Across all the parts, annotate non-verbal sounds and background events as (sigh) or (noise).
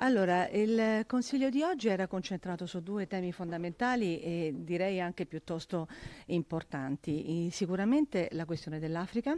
Allora, il consiglio di oggi era concentrato su due temi fondamentali e direi anche piuttosto importanti. Sicuramente la questione dell'Africa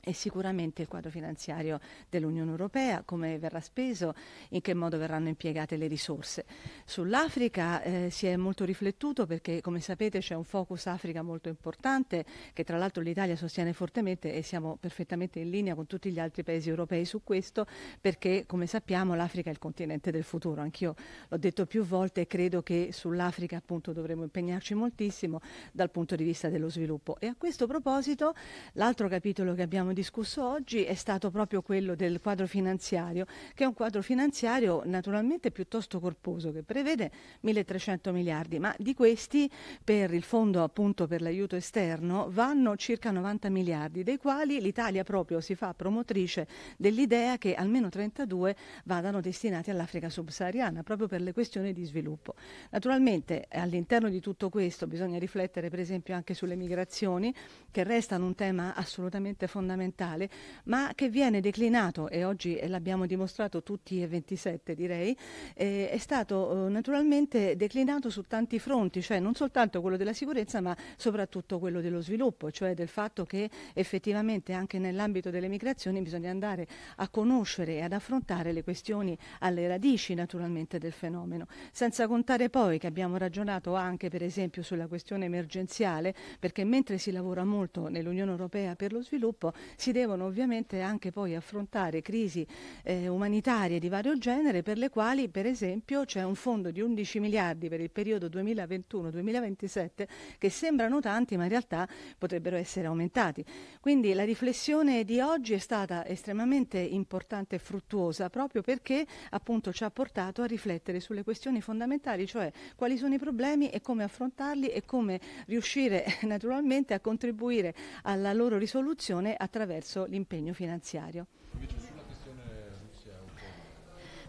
e sicuramente il quadro finanziario dell'Unione Europea, come verrà speso, in che modo verranno impiegate le risorse. Sull'Africa eh, si è molto riflettuto perché, come sapete, c'è un focus Africa molto importante che tra l'altro l'Italia sostiene fortemente e siamo perfettamente in linea con tutti gli altri paesi europei su questo perché, come sappiamo, l'Africa è il continente del futuro. Anch'io l'ho detto più volte e credo che sull'Africa appunto dovremo impegnarci moltissimo dal punto di vista dello sviluppo. E a questo proposito, l'altro capitolo che abbiamo abbiamo discusso oggi è stato proprio quello del quadro finanziario, che è un quadro finanziario naturalmente piuttosto corposo che prevede 1.300 miliardi, ma di questi per il fondo appunto per l'aiuto esterno vanno circa 90 miliardi, dei quali l'Italia proprio si fa promotrice dell'idea che almeno 32 vadano destinati all'Africa subsahariana, proprio per le questioni di sviluppo. Naturalmente all'interno di tutto questo bisogna riflettere per esempio anche sulle migrazioni, che restano un tema assolutamente fondamentale fondamentale, ma che viene declinato, e oggi l'abbiamo dimostrato tutti e 27 direi, eh, è stato eh, naturalmente declinato su tanti fronti, cioè non soltanto quello della sicurezza, ma soprattutto quello dello sviluppo, cioè del fatto che effettivamente anche nell'ambito delle migrazioni bisogna andare a conoscere e ad affrontare le questioni alle radici naturalmente del fenomeno. Senza contare poi che abbiamo ragionato anche per esempio sulla questione emergenziale, perché mentre si lavora molto nell'Unione Europea per lo sviluppo, si devono ovviamente anche poi affrontare crisi eh, umanitarie di vario genere per le quali per esempio c'è un fondo di 11 miliardi per il periodo 2021-2027 che sembrano tanti ma in realtà potrebbero essere aumentati. Quindi la riflessione di oggi è stata estremamente importante e fruttuosa proprio perché appunto ci ha portato a riflettere sulle questioni fondamentali, cioè quali sono i problemi e come affrontarli e come riuscire (laughs) naturalmente a contribuire alla loro risoluzione attraverso attraverso l'impegno finanziario.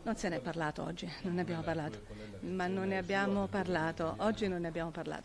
Non se ne è parlato oggi, non ne abbiamo parlato, ma non ne abbiamo parlato, oggi non ne abbiamo parlato.